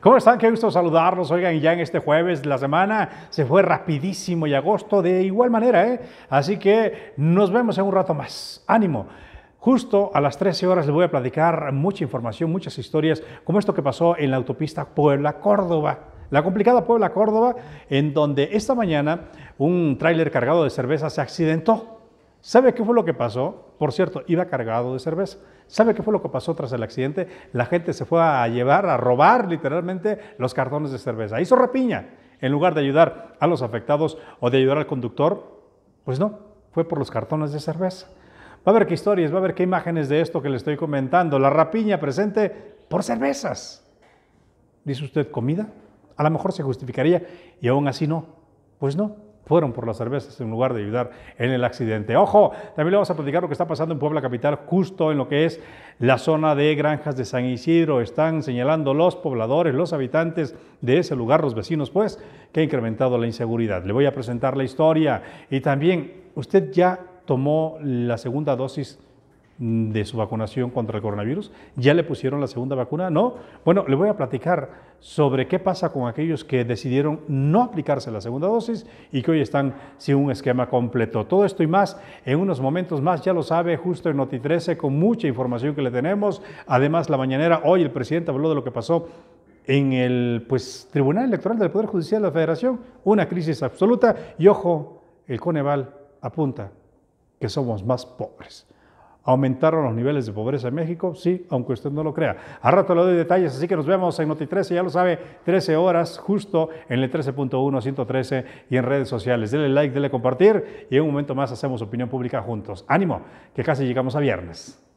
¿Cómo están? Qué gusto saludarlos. Oigan, ya en este jueves de la semana se fue rapidísimo y agosto de igual manera, ¿eh? Así que nos vemos en un rato más. Ánimo. Justo a las 13 horas les voy a platicar mucha información, muchas historias, como esto que pasó en la autopista Puebla-Córdoba. La complicada Puebla-Córdoba, en donde esta mañana un tráiler cargado de cerveza se accidentó ¿Sabe qué fue lo que pasó? Por cierto, iba cargado de cerveza. ¿Sabe qué fue lo que pasó tras el accidente? La gente se fue a llevar, a robar literalmente los cartones de cerveza. Hizo rapiña. En lugar de ayudar a los afectados o de ayudar al conductor, pues no, fue por los cartones de cerveza. Va a haber qué historias, va a haber qué imágenes de esto que le estoy comentando. La rapiña presente por cervezas. Dice usted comida. A lo mejor se justificaría y aún así no. Pues no, fueron por las cervezas en lugar de ayudar en el accidente. Ojo, también le vamos a platicar lo que está pasando en Puebla Capital, justo en lo que es la zona de granjas de San Isidro. Están señalando los pobladores, los habitantes de ese lugar, los vecinos, pues, que ha incrementado la inseguridad. Le voy a presentar la historia y también usted ya tomó la segunda dosis de su vacunación contra el coronavirus? ¿Ya le pusieron la segunda vacuna? No. Bueno, le voy a platicar sobre qué pasa con aquellos que decidieron no aplicarse la segunda dosis y que hoy están sin un esquema completo. Todo esto y más en unos momentos más, ya lo sabe, justo en Noti 13 con mucha información que le tenemos. Además, la mañanera, hoy el presidente habló de lo que pasó en el pues, Tribunal Electoral del Poder Judicial de la Federación, una crisis absoluta y ojo, el Coneval apunta que somos más pobres. ¿Aumentaron los niveles de pobreza en México? Sí, aunque usted no lo crea. A rato le doy detalles, así que nos vemos en Noti 13, ya lo sabe, 13 horas justo en el 13.1, 113 y en redes sociales. Dele like, dele compartir y en un momento más hacemos opinión pública juntos. Ánimo, que casi llegamos a viernes.